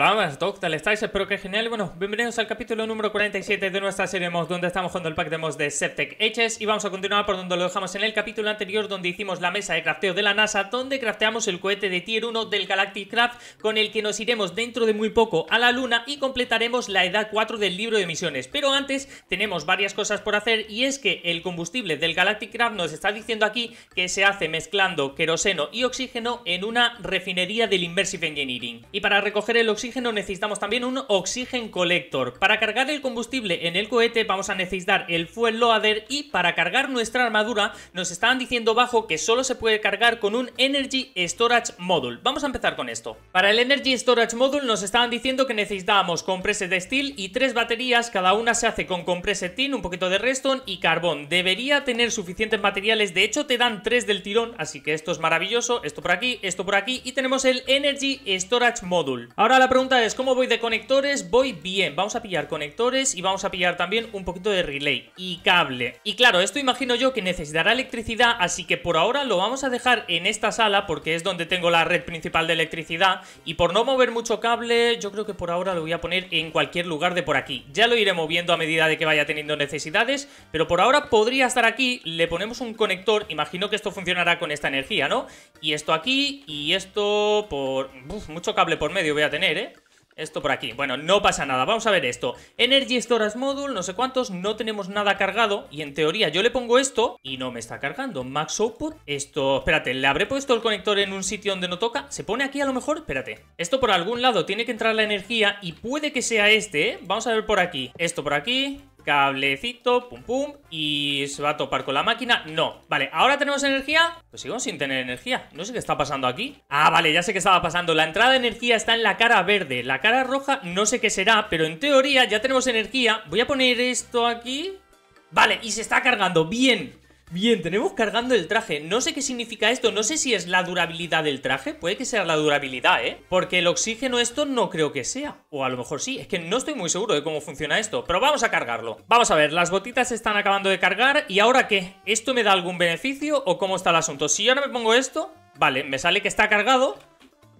Hola, buenas Doctor, tal estáis? Espero que genial. Bueno, bienvenidos al capítulo número 47 de nuestra serie mods donde estamos jugando el pack de mods de Septec Edges y vamos a continuar por donde lo dejamos en el capítulo anterior, donde hicimos la mesa de crafteo de la NASA, donde crafteamos el cohete de Tier 1 del Galactic Craft, con el que nos iremos dentro de muy poco a la Luna y completaremos la edad 4 del libro de misiones. Pero antes, tenemos varias cosas por hacer y es que el combustible del Galactic Craft nos está diciendo aquí que se hace mezclando queroseno y oxígeno en una refinería del Immersive Engineering. Y para recoger el oxígeno necesitamos también un Oxygen Collector. Para cargar el combustible en el cohete vamos a necesitar el Fuel Loader y para cargar nuestra armadura nos estaban diciendo bajo que solo se puede cargar con un Energy Storage Module. Vamos a empezar con esto. Para el Energy Storage Module nos estaban diciendo que necesitábamos compreses de steel y tres baterías, cada una se hace con compreset tin, un poquito de redstone y carbón. Debería tener suficientes materiales, de hecho te dan tres del tirón, así que esto es maravilloso, esto por aquí, esto por aquí y tenemos el Energy Storage Module. Ahora la pregunta es, ¿cómo voy de conectores? Voy bien, vamos a pillar conectores y vamos a pillar también un poquito de relay y cable. Y claro, esto imagino yo que necesitará electricidad, así que por ahora lo vamos a dejar en esta sala porque es donde tengo la red principal de electricidad y por no mover mucho cable, yo creo que por ahora lo voy a poner en cualquier lugar de por aquí. Ya lo iré moviendo a medida de que vaya teniendo necesidades, pero por ahora podría estar aquí, le ponemos un conector, imagino que esto funcionará con esta energía, ¿no? Y esto aquí y esto por... mucho cable por medio voy a tener, ¿eh? Esto por aquí. Bueno, no pasa nada. Vamos a ver esto. Energy Storage Module, no sé cuántos, no tenemos nada cargado. Y en teoría yo le pongo esto y no me está cargando. Max Output. Esto, espérate, ¿le habré puesto el conector en un sitio donde no toca? ¿Se pone aquí a lo mejor? Espérate. Esto por algún lado tiene que entrar la energía y puede que sea este, ¿eh? Vamos a ver por aquí. Esto por aquí, cablecito, pum pum, y se va a topar con la máquina. No, vale, ahora tenemos energía. Pues sigo sin tener energía, no sé qué está pasando aquí. Ah, vale, ya sé qué estaba pasando. La entrada de energía está en la cara verde, la cara roja no sé qué será, pero en teoría ya tenemos energía. Voy a poner esto aquí. Vale, y se está cargando, bien Bien, tenemos cargando el traje. No sé qué significa esto, no sé si es la durabilidad del traje. Puede que sea la durabilidad, ¿eh? Porque el oxígeno esto no creo que sea. O a lo mejor sí, es que no estoy muy seguro de cómo funciona esto. Pero vamos a cargarlo. Vamos a ver, las botitas están acabando de cargar. ¿Y ahora qué? ¿Esto me da algún beneficio o cómo está el asunto? Si yo ahora me pongo esto... Vale, me sale que está cargado,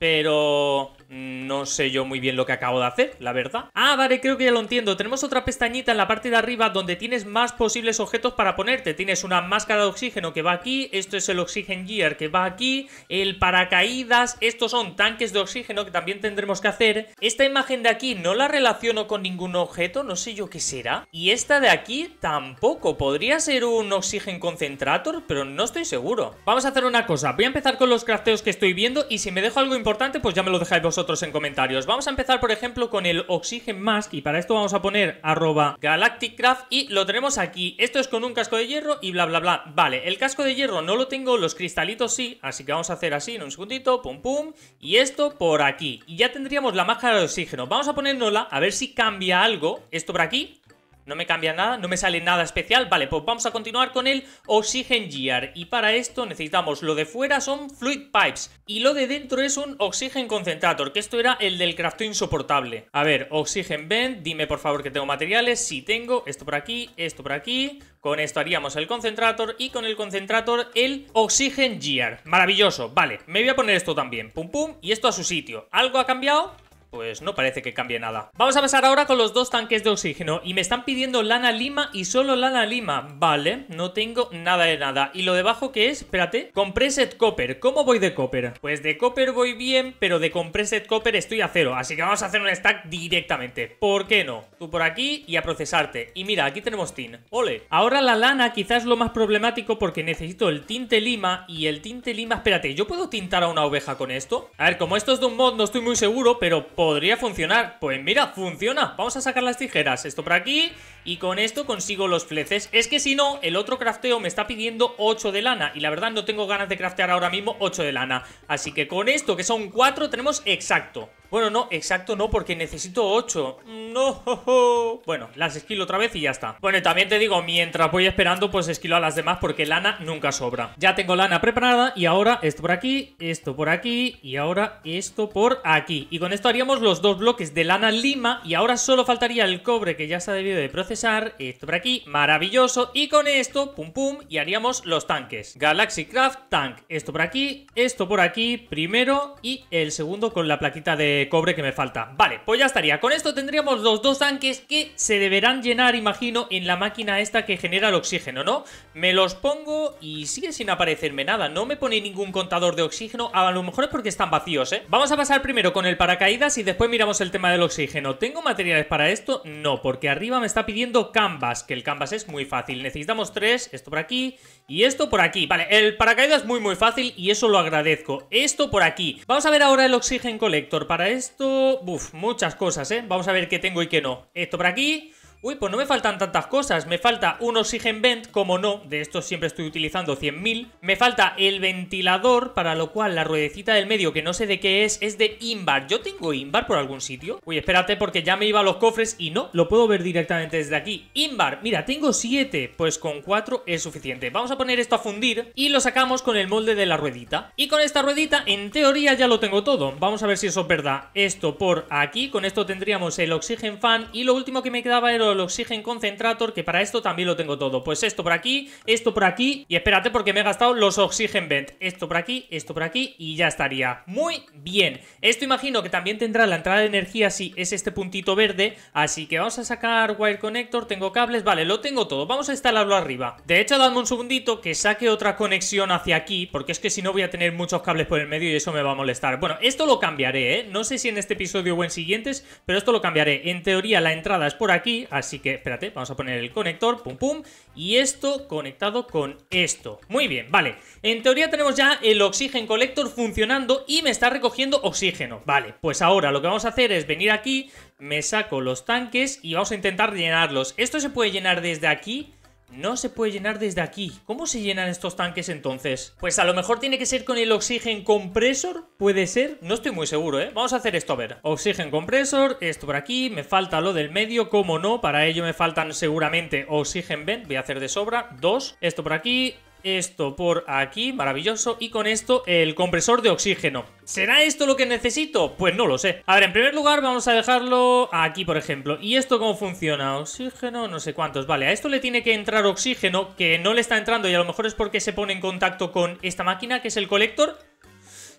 pero... No sé yo muy bien lo que acabo de hacer, la verdad. Ah, vale, creo que ya lo entiendo. Tenemos otra pestañita en la parte de arriba donde tienes más posibles objetos para ponerte. Tienes una máscara de oxígeno que va aquí, esto es el oxygen gear que va aquí, el paracaídas, estos son tanques de oxígeno que también tendremos que hacer. Esta imagen de aquí no la relaciono con ningún objeto, no sé yo qué será. Y esta de aquí tampoco, podría ser un oxígeno concentrator, pero no estoy seguro. Vamos a hacer una cosa, voy a empezar con los crafteos que estoy viendo y si me dejo algo importante pues ya me lo dejáis vosotros vosotros en comentarios. Vamos a empezar, por ejemplo, con el Oxygen Mask y para esto vamos a poner arroba GalacticCraft y lo tenemos aquí. Esto es con un casco de hierro y bla, bla, bla. Vale, el casco de hierro no lo tengo, los cristalitos sí, así que vamos a hacer así en un segundito, pum, pum, y esto por aquí. Y ya tendríamos la máscara de oxígeno. Vamos a ponérnosla a ver si cambia algo. Esto por aquí, no me cambia nada, no me sale nada especial. Vale, pues vamos a continuar con el Oxygen Gear. Y para esto necesitamos lo de fuera son Fluid Pipes. Y lo de dentro es un Oxygen Concentrator, que esto era el del crafto insoportable. A ver, Oxygen Bend, dime por favor que tengo materiales. Si tengo esto por aquí, esto por aquí. Con esto haríamos el Concentrator y con el Concentrator el Oxygen Gear. Maravilloso. Vale, me voy a poner esto también. Pum pum, y esto a su sitio. ¿Algo ha cambiado? pues no parece que cambie nada. Vamos a pasar ahora con los dos tanques de oxígeno y me están pidiendo lana lima y solo lana lima. Vale, no tengo nada de nada. ¿Y lo debajo que es? Espérate. Compressed Copper. ¿Cómo voy de Copper? Pues de Copper voy bien, pero de Compressed Copper estoy a cero. Así que vamos a hacer un stack directamente. ¿Por qué no? Tú por aquí y a procesarte. Y mira, aquí tenemos tin. Ole. Ahora la lana quizás lo más problemático porque necesito el tinte lima y el tinte lima... Espérate, ¿yo puedo tintar a una oveja con esto? A ver, como esto es de un mod no estoy muy seguro, pero podría funcionar. Pues mira, funciona. Vamos a sacar las tijeras. Esto por aquí. Y con esto consigo los fleces. Es que si no, el otro crafteo me está pidiendo 8 de lana. Y la verdad no tengo ganas de craftear ahora mismo 8 de lana. Así que con esto, que son 4, tenemos exacto. Bueno, no, exacto no, porque necesito 8. No. Bueno, las esquilo otra vez y ya está. Bueno, y también te digo, mientras voy esperando, pues esquilo a las demás porque lana nunca sobra. Ya tengo lana preparada y ahora esto por aquí, esto por aquí y ahora esto por aquí. Y con esto haríamos los dos bloques de lana lima y ahora solo faltaría el cobre que ya se ha debido de procesar. Esto por aquí, maravilloso. Y con esto, pum pum, y haríamos los tanques. Galaxy Craft Tank. Esto por aquí, esto por aquí primero y el segundo con la plaquita de cobre que me falta. Vale, pues ya estaría. Con esto tendríamos los dos tanques que se deberán llenar, imagino, en la máquina esta que genera el oxígeno, ¿no? Me los pongo y sigue sin aparecerme nada. No me pone ningún contador de oxígeno. A lo mejor es porque están vacíos, ¿eh? Vamos a pasar primero con el paracaídas y después miramos el tema del oxígeno. ¿Tengo materiales para esto? No, porque arriba me está pidiendo canvas, que el canvas es muy fácil. Necesitamos tres, esto por aquí y esto por aquí. Vale, el paracaídas es muy muy fácil y eso lo agradezco. Esto por aquí. Vamos a ver ahora el oxígeno collector. Para esto... Uf, muchas cosas, ¿eh? Vamos a ver qué tengo y qué no. Esto por aquí. Uy, pues no me faltan tantas cosas. Me falta un Oxygen Vent, como no, de estos siempre estoy utilizando 100.000. Me falta el ventilador, para lo cual la ruedecita del medio, que no sé de qué es, es de Inbar. ¿Yo tengo Inbar por algún sitio? Uy, espérate, porque ya me iba a los cofres y no, lo puedo ver directamente desde aquí. Inbar, mira, tengo 7, pues con 4 es suficiente. Vamos a poner esto a fundir y lo sacamos con el molde de la ruedita. Y con esta ruedita, en teoría, ya lo tengo todo. Vamos a ver si eso es verdad. Esto por aquí, con esto tendríamos el Oxygen Fan y lo último que me quedaba era el oxígeno concentrator, que para esto también lo tengo todo. Pues esto por aquí, esto por aquí, y espérate porque me he gastado los oxygen vent. Esto por aquí, esto por aquí, y ya estaría. Muy bien. Esto imagino que también tendrá la entrada de energía, si es este puntito verde. Así que vamos a sacar wire connector, tengo cables, vale, lo tengo todo. Vamos a instalarlo arriba. De hecho, dadme un segundito que saque otra conexión hacia aquí, porque es que si no voy a tener muchos cables por el medio y eso me va a molestar. Bueno, esto lo cambiaré, ¿eh? No sé si en este episodio o en siguientes, pero esto lo cambiaré. En teoría la entrada es por aquí, Así que espérate, vamos a poner el conector, pum pum, y esto conectado con esto. Muy bien, vale. En teoría tenemos ya el oxígeno collector funcionando y me está recogiendo oxígeno. Vale, pues ahora lo que vamos a hacer es venir aquí, me saco los tanques y vamos a intentar llenarlos. Esto se puede llenar desde aquí no se puede llenar desde aquí. ¿Cómo se llenan estos tanques entonces? Pues a lo mejor tiene que ser con el oxígeno compresor. ¿Puede ser? No estoy muy seguro, ¿eh? Vamos a hacer esto, a ver. Oxígeno compresor, esto por aquí. Me falta lo del medio, ¿Cómo no. Para ello me faltan seguramente oxígeno vent. Voy a hacer de sobra. Dos. Esto por aquí esto por aquí, maravilloso, y con esto el compresor de oxígeno. ¿Será esto lo que necesito? Pues no lo sé. A ver, en primer lugar vamos a dejarlo aquí, por ejemplo. ¿Y esto cómo funciona? Oxígeno, no sé cuántos. Vale, a esto le tiene que entrar oxígeno, que no le está entrando y a lo mejor es porque se pone en contacto con esta máquina, que es el colector.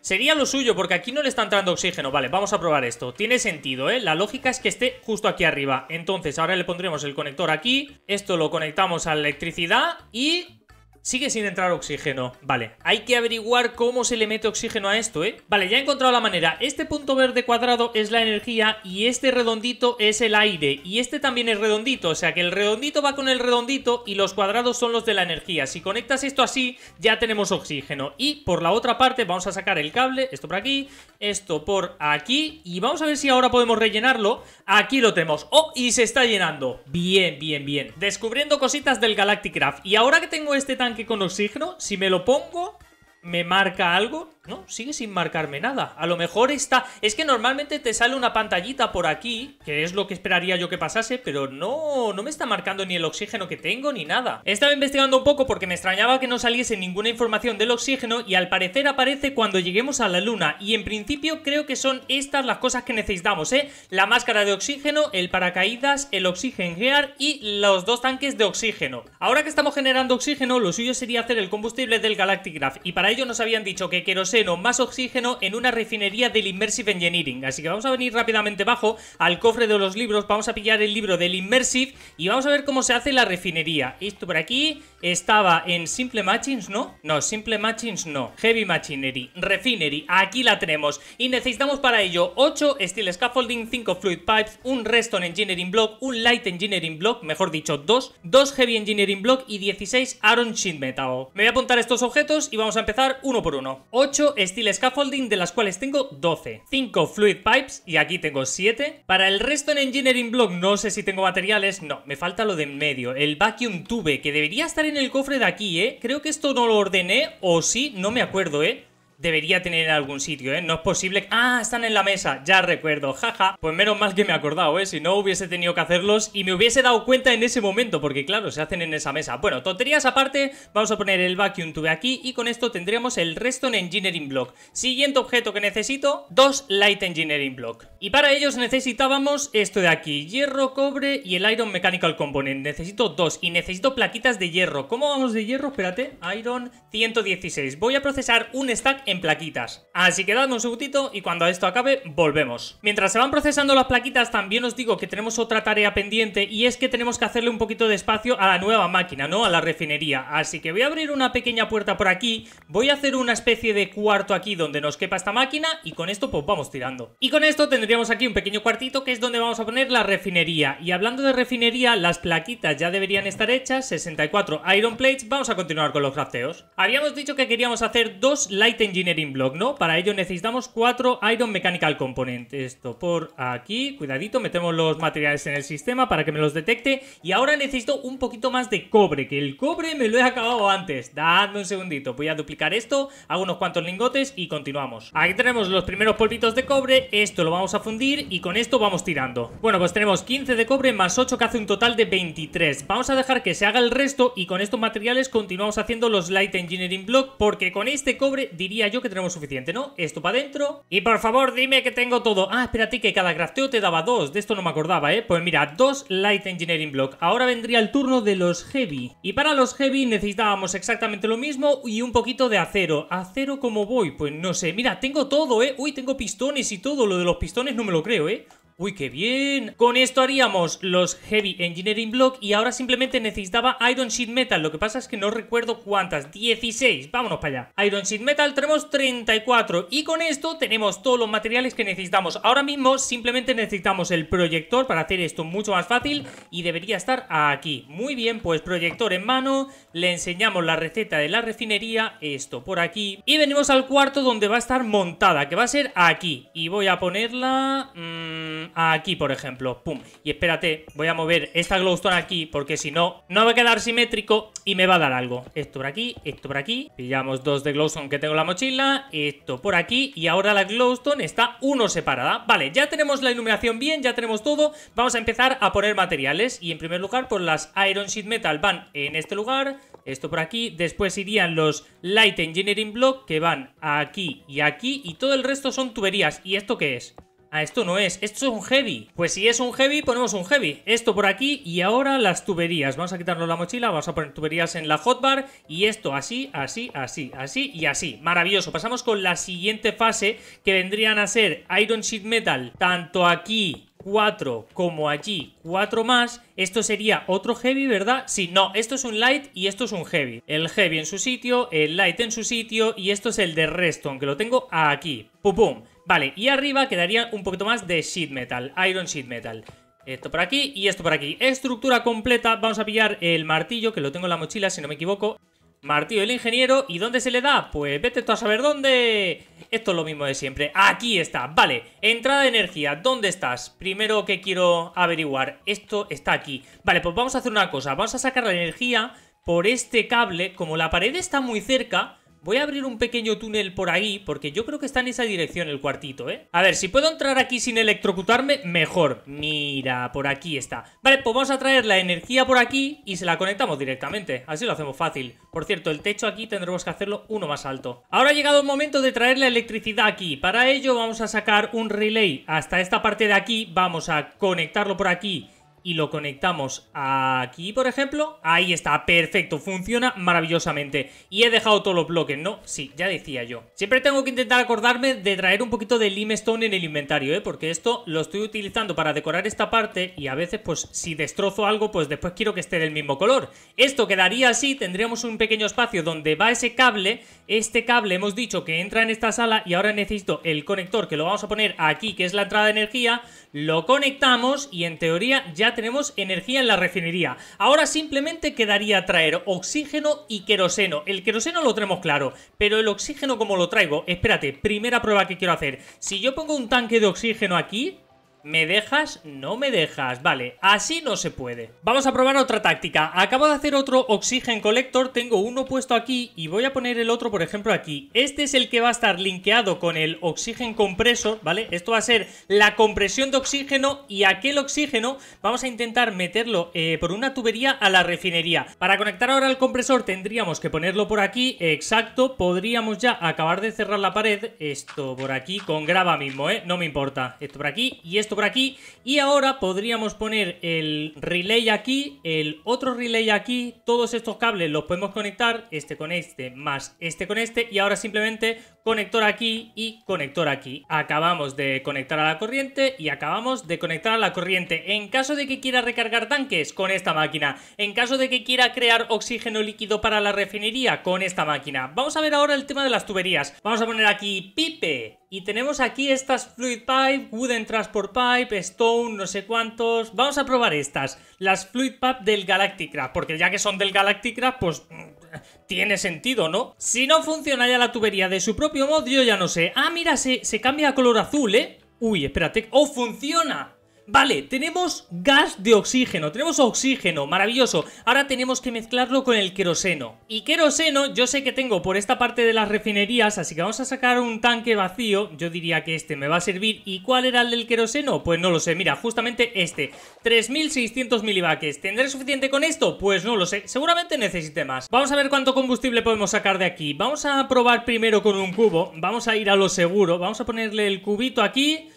Sería lo suyo, porque aquí no le está entrando oxígeno. Vale, vamos a probar esto. Tiene sentido, ¿eh? La lógica es que esté justo aquí arriba. Entonces, ahora le pondremos el conector aquí. Esto lo conectamos a la electricidad y Sigue sin entrar oxígeno. Vale, hay que averiguar cómo se le mete oxígeno a esto, ¿eh? Vale, ya he encontrado la manera. Este punto verde cuadrado es la energía y este redondito es el aire. Y este también es redondito, o sea que el redondito va con el redondito y los cuadrados son los de la energía. Si conectas esto así, ya tenemos oxígeno. Y por la otra parte vamos a sacar el cable, esto por aquí, esto por aquí. Y vamos a ver si ahora podemos rellenarlo. Aquí lo tenemos. ¡Oh! Y se está llenando. Bien, bien, bien. Descubriendo cositas del Galacticraft. Y ahora que tengo este tan que con oxígeno, si me lo pongo, me marca algo, no, sigue sin marcarme nada. A lo mejor está... Es que normalmente te sale una pantallita por aquí, que es lo que esperaría yo que pasase, pero no, no me está marcando ni el oxígeno que tengo ni nada. estaba investigando un poco porque me extrañaba que no saliese ninguna información del oxígeno y al parecer aparece cuando lleguemos a la luna y en principio creo que son estas las cosas que necesitamos, ¿eh? La máscara de oxígeno, el paracaídas, el oxígeno gear y los dos tanques de oxígeno. Ahora que estamos generando oxígeno, lo suyo sería hacer el combustible del Galactic Graph y para ellos nos habían dicho que queroseno más oxígeno en una refinería del Immersive Engineering. Así que vamos a venir rápidamente bajo al cofre de los libros, vamos a pillar el libro del Immersive y vamos a ver cómo se hace la refinería. Esto por aquí, estaba en Simple Machines, ¿no? No, Simple Machines no. Heavy Machinery, Refinery, aquí la tenemos. Y necesitamos para ello 8 Steel Scaffolding, 5 Fluid Pipes, un Reston Engineering Block, un Light Engineering Block, mejor dicho, 2, 2 Heavy Engineering Block y 16 Iron Sheet Metal. Me voy a apuntar estos objetos y vamos a empezar uno por uno. 8 Steel Scaffolding, de las cuales tengo 12. 5 Fluid Pipes, y aquí tengo 7. Para el Reston Engineering Block no sé si tengo materiales, no, me falta lo de en medio. El Vacuum Tube, que debería estar en en el cofre de aquí, ¿eh? Creo que esto no lo ordené, o sí, no me acuerdo, ¿eh? debería tener en algún sitio, ¿eh? No es posible... ¡Ah! Están en la mesa, ya recuerdo, jaja. Pues menos mal que me he acordado, ¿eh? Si no hubiese tenido que hacerlos y me hubiese dado cuenta en ese momento, porque claro, se hacen en esa mesa. Bueno, tonterías aparte, vamos a poner el vacuum tube aquí y con esto tendríamos el en Engineering Block. Siguiente objeto que necesito, dos Light Engineering Block. Y para ellos necesitábamos esto de aquí, hierro, cobre y el Iron Mechanical Component. Necesito dos y necesito plaquitas de hierro. ¿Cómo vamos de hierro? Espérate, Iron 116. Voy a procesar un stack en plaquitas. Así que dadme un segundito y cuando esto acabe, volvemos. Mientras se van procesando las plaquitas, también os digo que tenemos otra tarea pendiente y es que tenemos que hacerle un poquito de espacio a la nueva máquina, ¿no? A la refinería. Así que voy a abrir una pequeña puerta por aquí, voy a hacer una especie de cuarto aquí donde nos quepa esta máquina y con esto pues vamos tirando. Y con esto tendríamos aquí un pequeño cuartito que es donde vamos a poner la refinería. Y hablando de refinería, las plaquitas ya deberían estar hechas, 64 iron plates, vamos a continuar con los crafteos. Habíamos dicho que queríamos hacer dos light engine Engineering Block, ¿no? Para ello necesitamos cuatro Iron Mechanical Component. Esto por aquí, cuidadito, metemos los materiales en el sistema para que me los detecte. Y ahora necesito un poquito más de cobre, que el cobre me lo he acabado antes. Dadme un segundito, voy a duplicar esto, hago unos cuantos lingotes y continuamos. Aquí tenemos los primeros polvitos de cobre, esto lo vamos a fundir y con esto vamos tirando. Bueno, pues tenemos 15 de cobre más 8 que hace un total de 23. Vamos a dejar que se haga el resto y con estos materiales continuamos haciendo los Light Engineering Block porque con este cobre diría yo que tenemos suficiente, ¿no? Esto para adentro. Y por favor, dime que tengo todo. Ah, espérate, que cada crafteo te daba dos. De esto no me acordaba, ¿eh? Pues mira, dos Light Engineering Block. Ahora vendría el turno de los Heavy. Y para los Heavy necesitábamos exactamente lo mismo y un poquito de acero. ¿Acero como voy? Pues no sé. Mira, tengo todo, ¿eh? Uy, tengo pistones y todo. Lo de los pistones no me lo creo, ¿eh? ¡Uy, qué bien! Con esto haríamos los Heavy Engineering Block y ahora simplemente necesitaba Iron Sheet Metal. Lo que pasa es que no recuerdo cuántas. 16. Vámonos para allá. Iron Sheet Metal tenemos 34. Y con esto tenemos todos los materiales que necesitamos. Ahora mismo simplemente necesitamos el proyector para hacer esto mucho más fácil. Y debería estar aquí. Muy bien, pues proyector en mano. Le enseñamos la receta de la refinería. Esto por aquí. Y venimos al cuarto donde va a estar montada, que va a ser aquí. Y voy a ponerla... Mmm aquí, por ejemplo. Pum. Y espérate, voy a mover esta glowstone aquí porque si no, no va a quedar simétrico y me va a dar algo. Esto por aquí, esto por aquí. Pillamos dos de glowstone que tengo en la mochila. Esto por aquí. Y ahora la glowstone está uno separada. Vale, ya tenemos la iluminación bien, ya tenemos todo. Vamos a empezar a poner materiales. Y en primer lugar, por pues las iron sheet metal van en este lugar. Esto por aquí. Después irían los light engineering block que van aquí y aquí. Y todo el resto son tuberías. ¿Y esto qué es? Ah, esto no es. Esto es un heavy. Pues si es un heavy, ponemos un heavy. Esto por aquí y ahora las tuberías. Vamos a quitarnos la mochila, vamos a poner tuberías en la hotbar y esto así, así, así, así y así. Maravilloso. Pasamos con la siguiente fase que vendrían a ser Iron Sheet Metal, tanto aquí 4 como allí, 4 más, esto sería otro heavy, ¿verdad? Sí, no, esto es un light y esto es un heavy. El heavy en su sitio, el light en su sitio y esto es el de resto que lo tengo aquí. Pum, pum. Vale, y arriba quedaría un poquito más de sheet metal, iron sheet metal. Esto por aquí y esto por aquí. Estructura completa, vamos a pillar el martillo, que lo tengo en la mochila si no me equivoco. Martillo el ingeniero. ¿Y dónde se le da? Pues vete tú a saber dónde. Esto es lo mismo de siempre. Aquí está. Vale. Entrada de energía. ¿Dónde estás? Primero que quiero averiguar. Esto está aquí. Vale, pues vamos a hacer una cosa. Vamos a sacar la energía por este cable. Como la pared está muy cerca, Voy a abrir un pequeño túnel por ahí, porque yo creo que está en esa dirección el cuartito, ¿eh? A ver, si puedo entrar aquí sin electrocutarme, mejor. Mira, por aquí está. Vale, pues vamos a traer la energía por aquí y se la conectamos directamente. Así lo hacemos fácil. Por cierto, el techo aquí tendremos que hacerlo uno más alto. Ahora ha llegado el momento de traer la electricidad aquí. Para ello vamos a sacar un relay hasta esta parte de aquí. Vamos a conectarlo por aquí y lo conectamos aquí, por ejemplo, ahí está, perfecto, funciona maravillosamente. Y he dejado todos los bloques, ¿no? Sí, ya decía yo. Siempre tengo que intentar acordarme de traer un poquito de limestone en el inventario, ¿eh? Porque esto lo estoy utilizando para decorar esta parte y a veces, pues, si destrozo algo, pues después quiero que esté del mismo color. Esto quedaría así, tendríamos un pequeño espacio donde va ese cable. Este cable hemos dicho que entra en esta sala y ahora necesito el conector que lo vamos a poner aquí, que es la entrada de energía. Lo conectamos y en teoría ya tenemos energía en la refinería. Ahora simplemente quedaría traer oxígeno y queroseno. El queroseno lo tenemos claro, pero el oxígeno como lo traigo, espérate, primera prueba que quiero hacer. Si yo pongo un tanque de oxígeno aquí, ¿Me dejas? No me dejas. Vale, así no se puede. Vamos a probar otra táctica. Acabo de hacer otro Oxygen Collector. Tengo uno puesto aquí y voy a poner el otro, por ejemplo, aquí. Este es el que va a estar linkeado con el oxígeno compreso, ¿vale? Esto va a ser la compresión de oxígeno y aquel oxígeno vamos a intentar meterlo eh, por una tubería a la refinería. Para conectar ahora el compresor tendríamos que ponerlo por aquí. Exacto, podríamos ya acabar de cerrar la pared. Esto por aquí con grava mismo, ¿eh? No me importa. Esto por aquí y esto por aquí. Y ahora podríamos poner el relay aquí, el otro relay aquí. Todos estos cables los podemos conectar, este con este, más este con este. Y ahora simplemente conector aquí y conector aquí. Acabamos de conectar a la corriente y acabamos de conectar a la corriente. En caso de que quiera recargar tanques, con esta máquina. En caso de que quiera crear oxígeno líquido para la refinería, con esta máquina. Vamos a ver ahora el tema de las tuberías. Vamos a poner aquí pipe y tenemos aquí estas Fluid Pipe, Wooden Transport Pipe, Stone, no sé cuántos... Vamos a probar estas, las Fluid Pipe del Galacticraft, porque ya que son del Galacticraft, pues mm, tiene sentido, ¿no? Si no funciona ya la tubería de su propio mod, yo ya no sé. Ah, mira, se, se cambia a color azul, ¿eh? Uy, espérate. ¡Oh, funciona! Vale, tenemos gas de oxígeno, tenemos oxígeno, maravilloso. Ahora tenemos que mezclarlo con el queroseno. Y queroseno yo sé que tengo por esta parte de las refinerías, así que vamos a sacar un tanque vacío. Yo diría que este me va a servir. ¿Y cuál era el del queroseno? Pues no lo sé, mira, justamente este. 3.600 milivaques. ¿Tendré suficiente con esto? Pues no lo sé, seguramente necesite más. Vamos a ver cuánto combustible podemos sacar de aquí. Vamos a probar primero con un cubo, vamos a ir a lo seguro, vamos a ponerle el cubito aquí...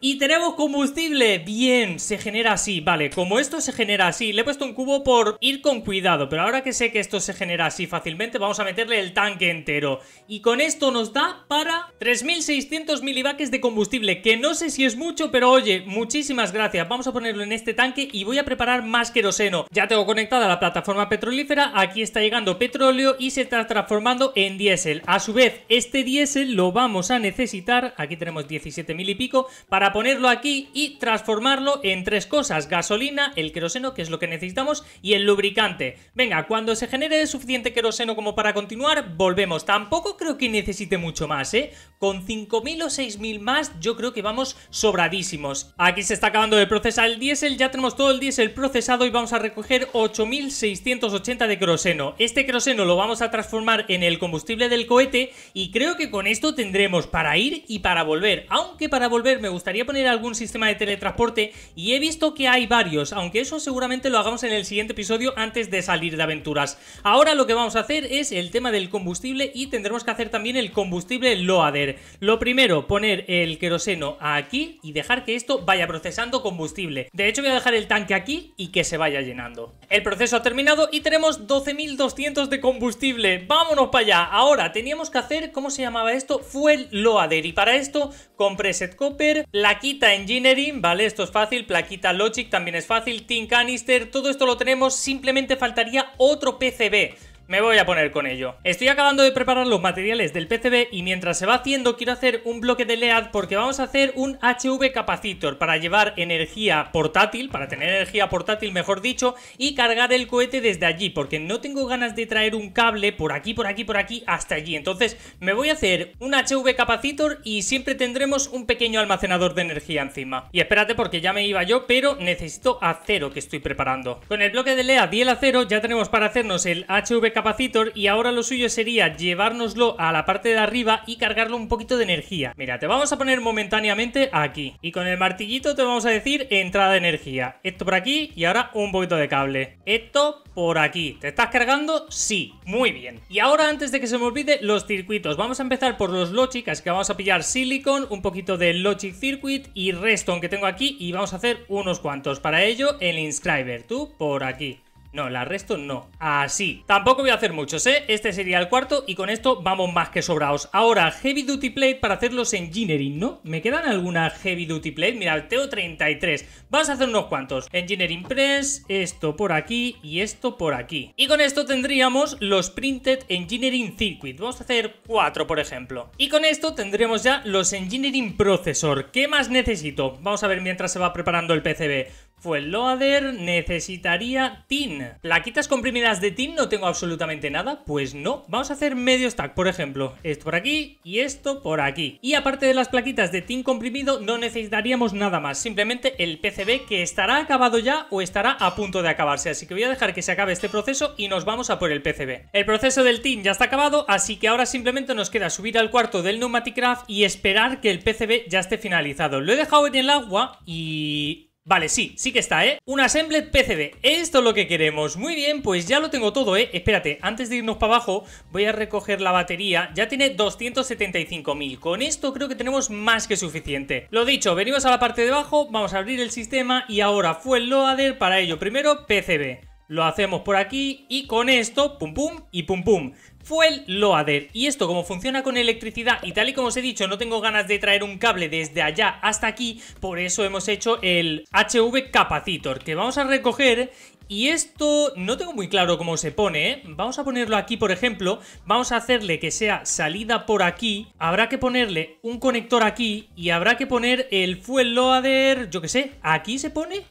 Y tenemos combustible, bien, se genera así, vale, como esto se genera así, le he puesto un cubo por ir con cuidado, pero ahora que sé que esto se genera así fácilmente, vamos a meterle el tanque entero. Y con esto nos da para 3.600 milivaques de combustible, que no sé si es mucho, pero oye, muchísimas gracias. Vamos a ponerlo en este tanque y voy a preparar más queroseno. Ya tengo conectada la plataforma petrolífera, aquí está llegando petróleo y se está transformando en diésel. A su vez, este diésel lo vamos a necesitar, aquí tenemos mil y pico, para ponerlo aquí y transformarlo en tres cosas, gasolina, el queroseno, que es lo que necesitamos, y el lubricante. Venga, cuando se genere suficiente queroseno como para continuar, volvemos. Tampoco creo que necesite mucho más, ¿eh? Con 5.000 o 6.000 más, yo creo que vamos sobradísimos. Aquí se está acabando de procesar el diésel, ya tenemos todo el diésel procesado y vamos a recoger 8.680 de queroseno. Este queroseno lo vamos a transformar en el combustible del cohete y creo que con esto tendremos para ir y para volver, aunque para volver me gusta me gustaría poner algún sistema de teletransporte y he visto que hay varios, aunque eso seguramente lo hagamos en el siguiente episodio antes de salir de aventuras. Ahora lo que vamos a hacer es el tema del combustible y tendremos que hacer también el combustible loader. Lo primero, poner el queroseno aquí y dejar que esto vaya procesando combustible. De hecho voy a dejar el tanque aquí y que se vaya llenando. El proceso ha terminado y tenemos 12.200 de combustible. ¡Vámonos para allá! Ahora, teníamos que hacer, ¿cómo se llamaba esto? Fuel Loader. Y para esto, compré set Copper, Plaquita Engineering, ¿vale? Esto es fácil, Plaquita Logic también es fácil, Team Canister, todo esto lo tenemos, simplemente faltaría otro PCB me voy a poner con ello. Estoy acabando de preparar los materiales del PCB y mientras se va haciendo quiero hacer un bloque de LEAD porque vamos a hacer un HV capacitor para llevar energía portátil, para tener energía portátil mejor dicho, y cargar el cohete desde allí porque no tengo ganas de traer un cable por aquí, por aquí, por aquí hasta allí. Entonces me voy a hacer un HV capacitor y siempre tendremos un pequeño almacenador de energía encima. Y espérate porque ya me iba yo, pero necesito acero que estoy preparando. Con el bloque de LEAD y el acero ya tenemos para hacernos el HV Capacitor y ahora lo suyo sería llevárnoslo a la parte de arriba y cargarlo un poquito de energía. Mira, te vamos a poner momentáneamente aquí y con el martillito te vamos a decir entrada de energía. Esto por aquí y ahora un poquito de cable. Esto por aquí. ¿Te estás cargando? Sí. Muy bien. Y ahora antes de que se me olvide los circuitos, vamos a empezar por los Logic, así que vamos a pillar Silicon, un poquito de Logic Circuit y reston que tengo aquí y vamos a hacer unos cuantos. Para ello el Inscriber, tú por aquí. No, la resto no. Así. Tampoco voy a hacer muchos, ¿eh? Este sería el cuarto y con esto vamos más que sobraos. Ahora, Heavy Duty Plate para hacer los engineering, ¿no? ¿Me quedan algunas Heavy Duty Plate? Mira, teo 33. Vamos a hacer unos cuantos. Engineering Press, esto por aquí y esto por aquí. Y con esto tendríamos los Printed Engineering Circuit. Vamos a hacer cuatro, por ejemplo. Y con esto tendremos ya los Engineering Processor. ¿Qué más necesito? Vamos a ver mientras se va preparando el PCB el Loader necesitaría tin. Plaquitas comprimidas de tin no tengo absolutamente nada, pues no. Vamos a hacer medio stack, por ejemplo. Esto por aquí y esto por aquí. Y aparte de las plaquitas de tin comprimido, no necesitaríamos nada más. Simplemente el PCB que estará acabado ya o estará a punto de acabarse. Así que voy a dejar que se acabe este proceso y nos vamos a por el PCB. El proceso del tin ya está acabado, así que ahora simplemente nos queda subir al cuarto del Pneumatic y esperar que el PCB ya esté finalizado. Lo he dejado en el agua y Vale, sí, sí que está, ¿eh? Un assembler PCB, esto es lo que queremos Muy bien, pues ya lo tengo todo, ¿eh? Espérate, antes de irnos para abajo voy a recoger la batería Ya tiene 275.000, con esto creo que tenemos más que suficiente Lo dicho, venimos a la parte de abajo, vamos a abrir el sistema y ahora fue el loader para ello Primero PCB lo hacemos por aquí y con esto, pum pum y pum pum. Fuel Loader. Y esto como funciona con electricidad y tal y como os he dicho, no tengo ganas de traer un cable desde allá hasta aquí, por eso hemos hecho el HV Capacitor, que vamos a recoger y esto no tengo muy claro cómo se pone, ¿eh? Vamos a ponerlo aquí, por ejemplo. Vamos a hacerle que sea salida por aquí. Habrá que ponerle un conector aquí y habrá que poner el fuel loader, yo qué sé, ¿aquí se pone?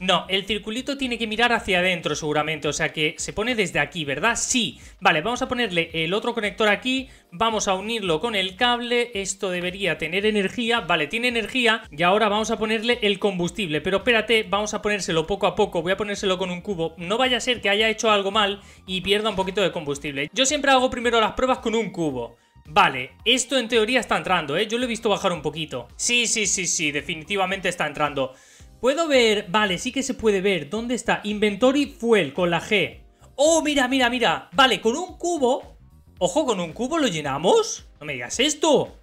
No, el circulito tiene que mirar hacia adentro seguramente, o sea que se pone desde aquí, ¿verdad? Sí. Vale, vamos a ponerle el otro conector aquí, vamos a unirlo con el cable, esto debería tener energía, vale, tiene energía y ahora vamos a ponerle el combustible, pero espérate, vamos a ponérselo poco a poco, voy a ponérselo con un cubo, no vaya a ser que haya hecho algo mal y pierda un poquito de combustible. Yo siempre hago primero las pruebas con un cubo. Vale, esto en teoría está entrando, ¿eh? Yo lo he visto bajar un poquito. Sí, sí, sí, sí, definitivamente está entrando. Puedo ver... Vale, sí que se puede ver. ¿Dónde está? Inventory Fuel, con la G. ¡Oh, mira, mira, mira! Vale, con un cubo... Ojo, con un cubo lo llenamos. No me digas esto.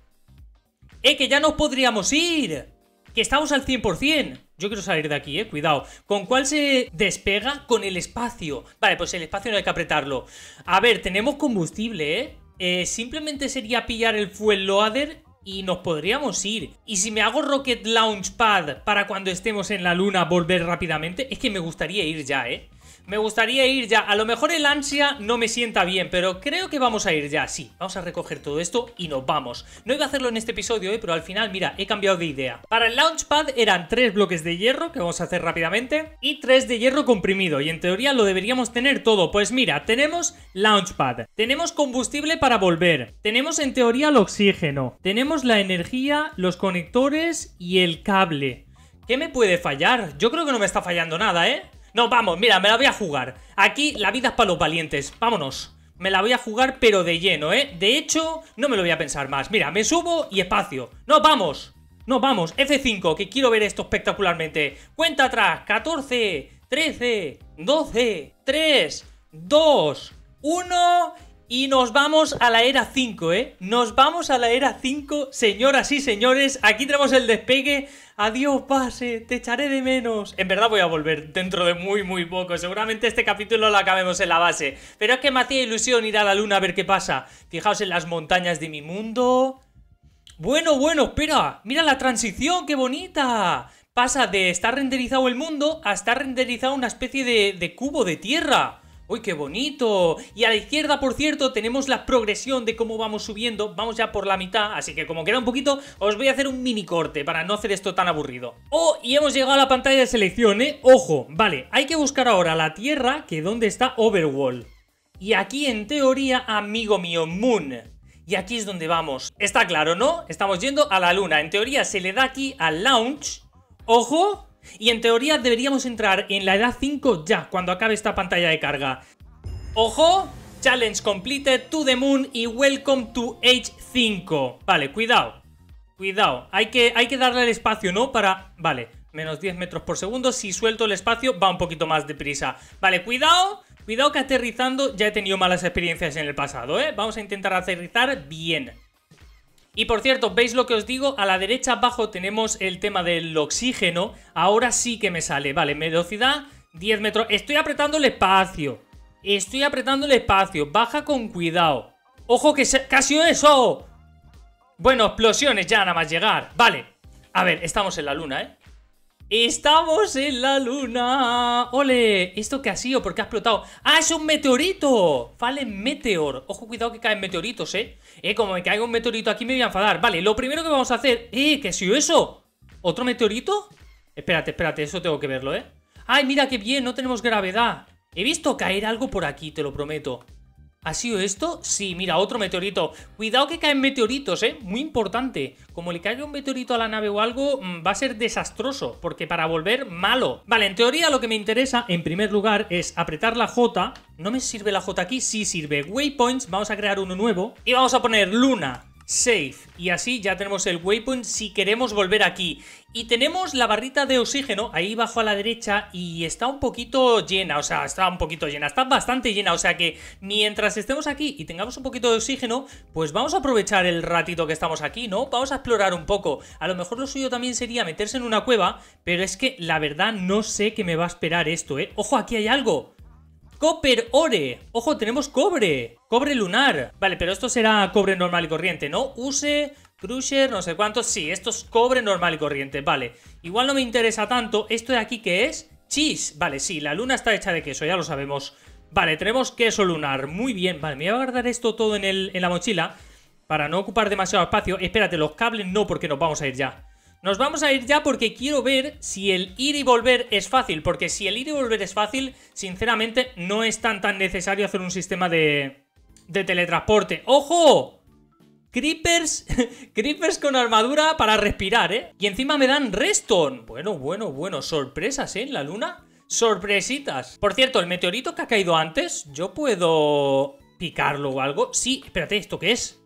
¡Eh, que ya nos podríamos ir! Que estamos al 100%. Yo quiero salir de aquí, eh, cuidado. ¿Con cuál se despega? Con el espacio. Vale, pues el espacio no hay que apretarlo. A ver, tenemos combustible, eh. eh simplemente sería pillar el fuel loader y nos podríamos ir. Y si me hago Rocket Pad para cuando estemos en la luna volver rápidamente, es que me gustaría ir ya, ¿eh? Me gustaría ir ya. A lo mejor el ansia no me sienta bien, pero creo que vamos a ir ya. Sí, vamos a recoger todo esto y nos vamos. No iba a hacerlo en este episodio, ¿eh? pero al final, mira, he cambiado de idea. Para el launchpad eran tres bloques de hierro, que vamos a hacer rápidamente, y tres de hierro comprimido. Y en teoría lo deberíamos tener todo. Pues mira, tenemos launchpad, tenemos combustible para volver, tenemos en teoría el oxígeno, tenemos la energía, los conectores y el cable. ¿Qué me puede fallar? Yo creo que no me está fallando nada, ¿eh? No, vamos, mira, me la voy a jugar. Aquí la vida es para los valientes. Vámonos. Me la voy a jugar, pero de lleno, ¿eh? De hecho, no me lo voy a pensar más. Mira, me subo y espacio. ¡No, vamos! ¡No, vamos! F5, que quiero ver esto espectacularmente. Cuenta atrás. 14, 13, 12, 3, 2, 1... Y nos vamos a la era 5, ¿eh? Nos vamos a la era 5, señoras y señores. Aquí tenemos el despegue. Adiós, pase, te echaré de menos. En verdad voy a volver dentro de muy, muy poco. Seguramente este capítulo lo acabemos en la base. Pero es que me hacía ilusión ir a la luna a ver qué pasa. Fijaos en las montañas de mi mundo. Bueno, bueno, espera. Mira la transición, qué bonita. Pasa de estar renderizado el mundo a estar renderizado una especie de, de cubo de tierra. ¡Uy, qué bonito! Y a la izquierda, por cierto, tenemos la progresión de cómo vamos subiendo. Vamos ya por la mitad, así que como queda un poquito, os voy a hacer un mini corte para no hacer esto tan aburrido. ¡Oh! Y hemos llegado a la pantalla de selección, ¿eh? ¡Ojo! Vale, hay que buscar ahora la tierra, que donde está Overworld. Y aquí, en teoría, amigo mío, Moon. Y aquí es donde vamos. Está claro, ¿no? Estamos yendo a la luna. En teoría, se le da aquí al launch. ¡Ojo! Y en teoría deberíamos entrar en la edad 5 ya, cuando acabe esta pantalla de carga. ¡Ojo! Challenge completed to the moon y welcome to age 5. Vale, cuidado. Cuidado. Hay que, hay que darle el espacio, ¿no? Para... Vale, menos 10 metros por segundo. Si suelto el espacio, va un poquito más deprisa. Vale, cuidado. Cuidado que aterrizando ya he tenido malas experiencias en el pasado, ¿eh? Vamos a intentar aterrizar bien. Y por cierto, ¿veis lo que os digo? A la derecha abajo tenemos el tema del oxígeno. Ahora sí que me sale. Vale, velocidad 10 metros. Estoy apretando el espacio. Estoy apretando el espacio. Baja con cuidado. ¡Ojo que se... casi eso! Bueno, explosiones ya nada más llegar. Vale. A ver, estamos en la luna, ¿eh? ¡Estamos en la luna! ¡Ole! ¿Esto qué ha sido? ¿Por qué ha explotado? ¡Ah, es un meteorito! Vale, meteor. Ojo, cuidado que caen meteoritos, ¿eh? Eh, como me caiga un meteorito aquí me voy a enfadar. Vale, lo primero que vamos a hacer... Eh, ¿qué ha sido eso? ¿Otro meteorito? Espérate, espérate, eso tengo que verlo, eh. Ay, mira qué bien, no tenemos gravedad. He visto caer algo por aquí, te lo prometo. ¿Ha sido esto? Sí, mira, otro meteorito. Cuidado que caen meteoritos, ¿eh? Muy importante. Como le caiga un meteorito a la nave o algo, mm, va a ser desastroso, porque para volver, malo. Vale, en teoría lo que me interesa, en primer lugar, es apretar la J. ¿No me sirve la J aquí? Sí sirve. Waypoints, vamos a crear uno nuevo. Y vamos a poner Luna. Safe Y así ya tenemos el waypoint si queremos volver aquí. Y tenemos la barrita de oxígeno ahí bajo a la derecha y está un poquito llena, o sea, está un poquito llena, está bastante llena, o sea que mientras estemos aquí y tengamos un poquito de oxígeno, pues vamos a aprovechar el ratito que estamos aquí, ¿no? Vamos a explorar un poco. A lo mejor lo suyo también sería meterse en una cueva, pero es que la verdad no sé qué me va a esperar esto, ¿eh? ¡Ojo, aquí hay algo! Copper ore. Ojo, tenemos cobre. Cobre lunar. Vale, pero esto será cobre normal y corriente, ¿no? Use, crusher, no sé cuánto. Sí, esto es cobre normal y corriente. Vale. Igual no me interesa tanto. ¿Esto de aquí que es? Cheese. Vale, sí, la luna está hecha de queso, ya lo sabemos. Vale, tenemos queso lunar. Muy bien. Vale, me voy a guardar esto todo en, el, en la mochila para no ocupar demasiado espacio. Espérate, los cables no, porque nos vamos a ir ya. Nos vamos a ir ya porque quiero ver si el ir y volver es fácil, porque si el ir y volver es fácil, sinceramente no es tan tan necesario hacer un sistema de, teletransporte. ¡Ojo! Creepers, creepers con armadura para respirar, ¿eh? Y encima me dan Reston. Bueno, bueno, bueno, sorpresas, ¿eh? En la luna. Sorpresitas. Por cierto, el meteorito que ha caído antes, yo puedo picarlo o algo. Sí, espérate, ¿esto qué es?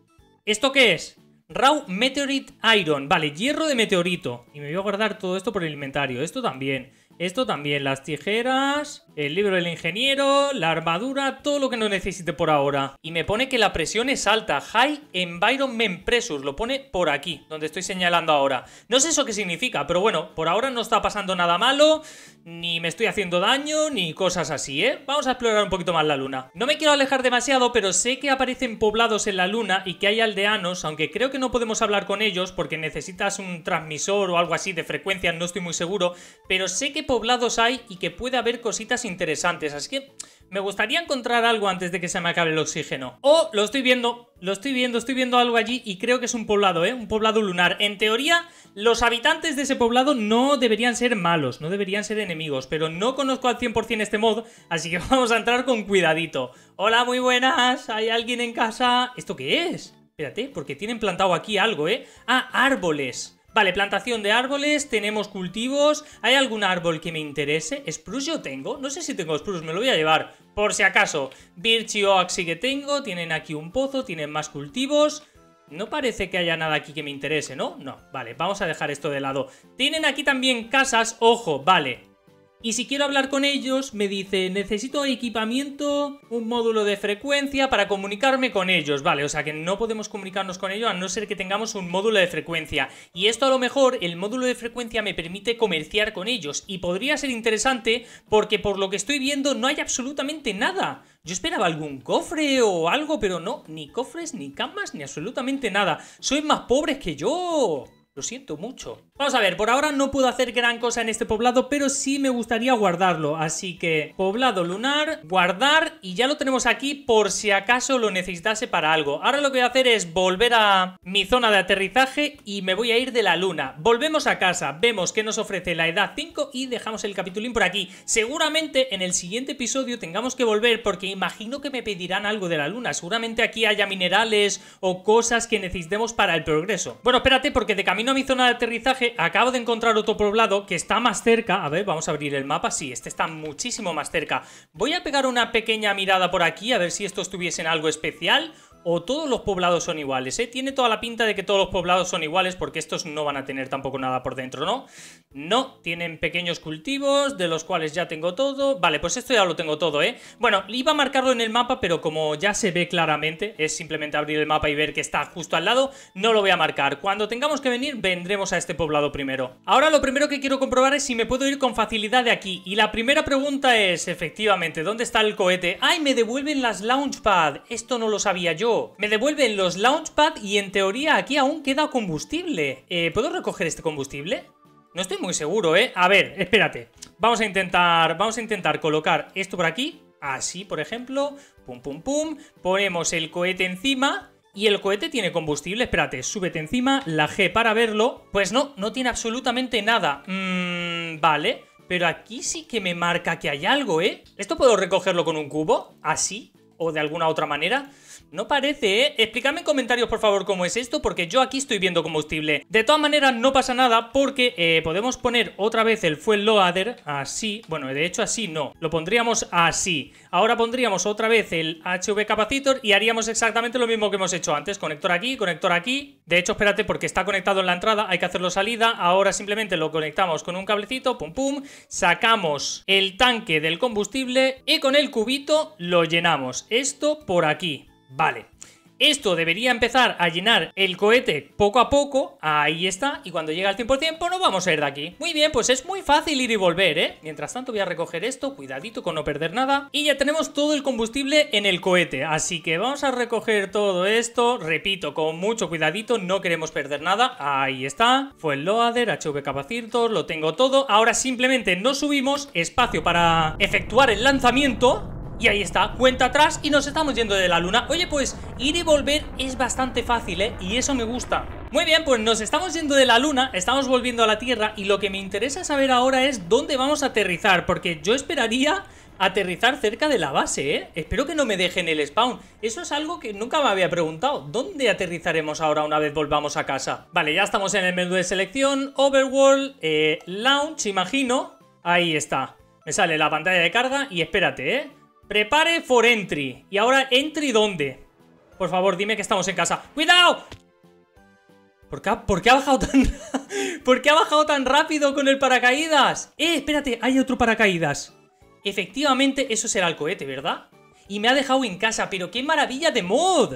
¿Esto qué es? Raw Meteorite Iron, vale, hierro de meteorito. Y me voy a guardar todo esto por el inventario. Esto también, esto también, las tijeras. El libro del ingeniero, la armadura, todo lo que no necesite por ahora. Y me pone que la presión es alta. High Environment Pressure. Lo pone por aquí, donde estoy señalando ahora. No sé eso qué significa, pero bueno, por ahora no está pasando nada malo. Ni me estoy haciendo daño, ni cosas así, ¿eh? Vamos a explorar un poquito más la luna. No me quiero alejar demasiado, pero sé que aparecen poblados en la luna y que hay aldeanos, aunque creo que no podemos hablar con ellos porque necesitas un transmisor o algo así de frecuencia, no estoy muy seguro. Pero sé que poblados hay y que puede haber cositas interesantes, así que me gustaría encontrar algo antes de que se me acabe el oxígeno. O lo estoy viendo, lo estoy viendo, estoy viendo algo allí y creo que es un poblado, ¿eh? Un poblado lunar. En teoría, los habitantes de ese poblado no deberían ser malos, no deberían ser enemigos, pero no conozco al 100% este mod, así que vamos a entrar con cuidadito. Hola, muy buenas, ¿hay alguien en casa? ¿Esto qué es? Espérate, porque tienen plantado aquí algo, ¿eh? Ah, árboles. Vale, plantación de árboles, tenemos cultivos. ¿Hay algún árbol que me interese? ¿Spruce yo tengo? No sé si tengo spruce, me lo voy a llevar, por si acaso. Birch y que tengo, tienen aquí un pozo, tienen más cultivos. No parece que haya nada aquí que me interese, ¿no? No, vale, vamos a dejar esto de lado. Tienen aquí también casas, ojo, vale. Y si quiero hablar con ellos, me dice, necesito equipamiento, un módulo de frecuencia para comunicarme con ellos. Vale, o sea que no podemos comunicarnos con ellos a no ser que tengamos un módulo de frecuencia. Y esto a lo mejor, el módulo de frecuencia me permite comerciar con ellos. Y podría ser interesante porque por lo que estoy viendo no hay absolutamente nada. Yo esperaba algún cofre o algo, pero no, ni cofres, ni camas, ni absolutamente nada. Sois más pobres que yo. Lo siento mucho. Vamos a ver, por ahora no puedo hacer gran cosa en este poblado, pero sí me gustaría guardarlo. Así que poblado lunar, guardar y ya lo tenemos aquí por si acaso lo necesitase para algo. Ahora lo que voy a hacer es volver a mi zona de aterrizaje y me voy a ir de la luna. Volvemos a casa, vemos que nos ofrece la edad 5 y dejamos el capitulín por aquí. Seguramente en el siguiente episodio tengamos que volver porque imagino que me pedirán algo de la luna. Seguramente aquí haya minerales o cosas que necesitemos para el progreso. Bueno, espérate porque de camino en a mi zona de aterrizaje acabo de encontrar otro poblado que está más cerca. A ver, vamos a abrir el mapa. Sí, este está muchísimo más cerca. Voy a pegar una pequeña mirada por aquí a ver si estos tuviesen algo especial o todos los poblados son iguales, ¿eh? Tiene toda la pinta de que todos los poblados son iguales porque estos no van a tener tampoco nada por dentro, ¿no? No, tienen pequeños cultivos de los cuales ya tengo todo. Vale, pues esto ya lo tengo todo, ¿eh? Bueno, iba a marcarlo en el mapa, pero como ya se ve claramente, es simplemente abrir el mapa y ver que está justo al lado, no lo voy a marcar. Cuando tengamos que venir, vendremos a este poblado primero. Ahora lo primero que quiero comprobar es si me puedo ir con facilidad de aquí. Y la primera pregunta es, efectivamente, ¿dónde está el cohete? ¡Ay, me devuelven las launchpad! Esto no lo sabía yo. Me devuelven los launchpad y en teoría aquí aún queda combustible. Eh, ¿Puedo recoger este combustible? No estoy muy seguro, ¿eh? A ver, espérate. Vamos a intentar, vamos a intentar colocar esto por aquí. Así, por ejemplo. Pum, pum, pum. Ponemos el cohete encima. Y el cohete tiene combustible, espérate, súbete encima, la G para verlo. Pues no, no tiene absolutamente nada. Mmm, vale, pero aquí sí que me marca que hay algo, ¿eh? ¿Esto puedo recogerlo con un cubo? ¿Así? ¿O de alguna otra manera? No parece, ¿eh? Explícame en comentarios, por favor, cómo es esto, porque yo aquí estoy viendo combustible. De todas maneras, no pasa nada, porque eh, podemos poner otra vez el fuel loader así. Bueno, de hecho así no, lo pondríamos así. Ahora pondríamos otra vez el HV capacitor y haríamos exactamente lo mismo que hemos hecho antes. Conector aquí, conector aquí. De hecho, espérate, porque está conectado en la entrada, hay que hacerlo salida. Ahora simplemente lo conectamos con un cablecito, pum pum, sacamos el tanque del combustible y con el cubito lo llenamos. Esto por aquí. Vale. Esto debería empezar a llenar el cohete poco a poco. Ahí está. Y cuando llega al 100% no nos vamos a ir de aquí. Muy bien, pues es muy fácil ir y volver, ¿eh? Mientras tanto voy a recoger esto. Cuidadito con no perder nada. Y ya tenemos todo el combustible en el cohete. Así que vamos a recoger todo esto. Repito, con mucho cuidadito. No queremos perder nada. Ahí está. Fue el loader, HV Capacitor. Lo tengo todo. Ahora simplemente no subimos. Espacio para efectuar el lanzamiento. Y ahí está, cuenta atrás y nos estamos yendo de la luna. Oye, pues ir y volver es bastante fácil, ¿eh? Y eso me gusta. Muy bien, pues nos estamos yendo de la luna, estamos volviendo a la Tierra y lo que me interesa saber ahora es dónde vamos a aterrizar, porque yo esperaría aterrizar cerca de la base, ¿eh? Espero que no me dejen el spawn. Eso es algo que nunca me había preguntado. ¿Dónde aterrizaremos ahora una vez volvamos a casa? Vale, ya estamos en el menú de selección, Overworld, eh, Launch, imagino. Ahí está. Me sale la pantalla de carga y espérate, ¿eh? Prepare for entry. ¿Y ahora entry dónde? Por favor, dime que estamos en casa. ¡Cuidado! ¿Por qué ha, bajado tan... ¿Por qué ha bajado tan rápido con el paracaídas? ¡Eh, espérate! Hay otro paracaídas. Efectivamente, eso será el cohete, ¿verdad? Y me ha dejado en casa, pero qué maravilla de mod.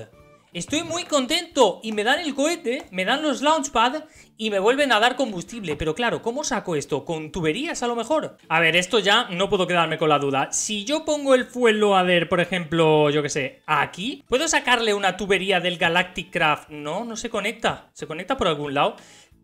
Estoy muy contento y me dan el cohete, me dan los launchpad y me vuelven a dar combustible. Pero claro, ¿cómo saco esto? ¿Con tuberías a lo mejor? A ver, esto ya no puedo quedarme con la duda. Si yo pongo el fuel loader, por ejemplo, yo qué sé, aquí, ¿puedo sacarle una tubería del Galactic Craft? No, no se conecta. ¿Se conecta por algún lado?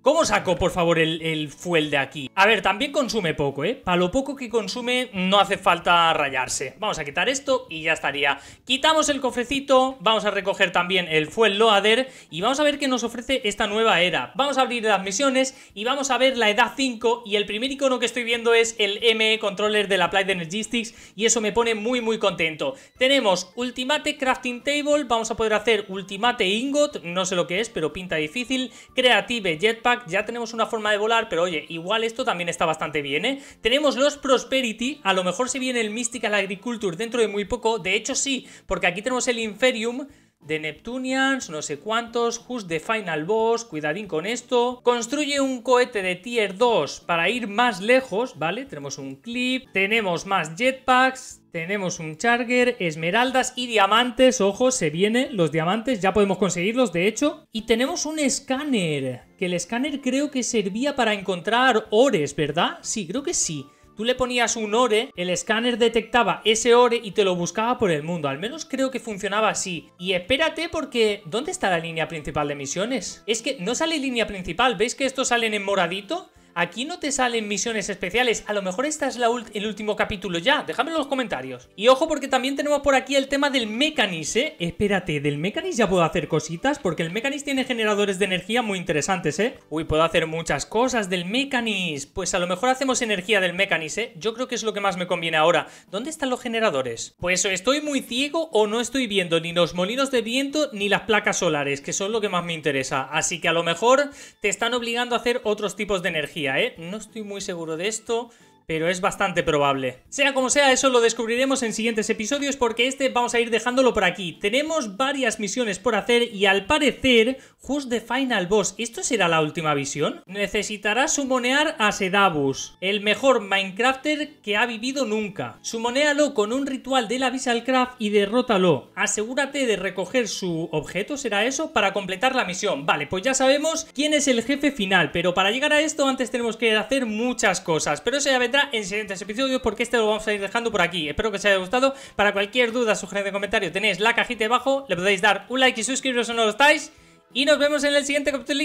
¿Cómo saco, por favor, el, fuel de aquí? A ver, también consume poco, ¿eh? Para lo poco que consume, no hace falta rayarse. Vamos a quitar esto y ya estaría. Quitamos el cofrecito, vamos a recoger también el fuel loader y vamos a ver qué nos ofrece esta nueva era. Vamos a abrir las misiones y vamos a ver la edad 5 y el primer icono que estoy viendo es el ME Controller de la Applied Energistics y eso me pone muy, muy contento. Tenemos Ultimate Crafting Table, vamos a poder hacer Ultimate Ingot, no sé lo que es, pero pinta difícil, Creative Jetpack, ya tenemos una forma de volar, pero oye, igual esto también está bastante bien, ¿eh? Tenemos los Prosperity, a lo mejor se viene el Mystical Agriculture dentro de muy poco, de hecho sí, porque aquí tenemos el Inferium, de Neptunians, no sé cuántos, Just the Final Boss, cuidadín con esto. Construye un cohete de Tier 2 para ir más lejos, ¿vale? Tenemos un clip, tenemos más jetpacks, tenemos un charger, esmeraldas y diamantes. Ojo, se vienen los diamantes, ya podemos conseguirlos de hecho. Y tenemos un escáner, que el escáner creo que servía para encontrar ores, ¿verdad? Sí, creo que sí. Tú le ponías un ore, el escáner detectaba ese ore y te lo buscaba por el mundo. Al menos creo que funcionaba así. Y espérate porque... ¿Dónde está la línea principal de misiones? Es que no sale línea principal. ¿Veis que estos salen en moradito? Aquí no te salen misiones especiales. A lo mejor esta es la el último capítulo ya. Déjame en los comentarios. Y ojo porque también tenemos por aquí el tema del mecanis ¿eh? Espérate, del mecanis ya puedo hacer cositas porque el mecanis tiene generadores de energía muy interesantes, ¿eh? Uy, puedo hacer muchas cosas del mecanis Pues a lo mejor hacemos energía del mecanis, ¿eh? Yo creo que es lo que más me conviene ahora. ¿Dónde están los generadores? Pues estoy muy ciego o no estoy viendo ni los molinos de viento ni las placas solares, que son lo que más me interesa. Así que a lo mejor te están obligando a hacer otros tipos de energía. ¿eh? No estoy muy seguro de esto pero es bastante probable. Sea como sea, eso lo descubriremos en siguientes episodios porque este vamos a ir dejándolo por aquí. Tenemos varias misiones por hacer y al parecer, just the Final Boss? ¿Esto será la última visión? Necesitará sumonear a Sedabus, el mejor Minecrafter que ha vivido nunca. Sumonealo con un ritual de la craft y derrótalo. Asegúrate de recoger su objeto, ¿será eso? Para completar la misión. Vale, pues ya sabemos quién es el jefe final, pero para llegar a esto antes tenemos que hacer muchas cosas, pero eso ya en siguientes episodios porque este lo vamos a ir dejando por aquí. Espero que os haya gustado. Para cualquier duda, sugerencia, comentario, tenéis la cajita debajo. Le podéis dar un like y suscribiros si no lo estáis. Y nos vemos en el siguiente capítulo.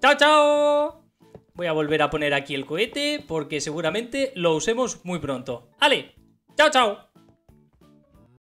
¡Chao, chao! Voy a volver a poner aquí el cohete porque seguramente lo usemos muy pronto. ¡Ale! ¡Chao, chao!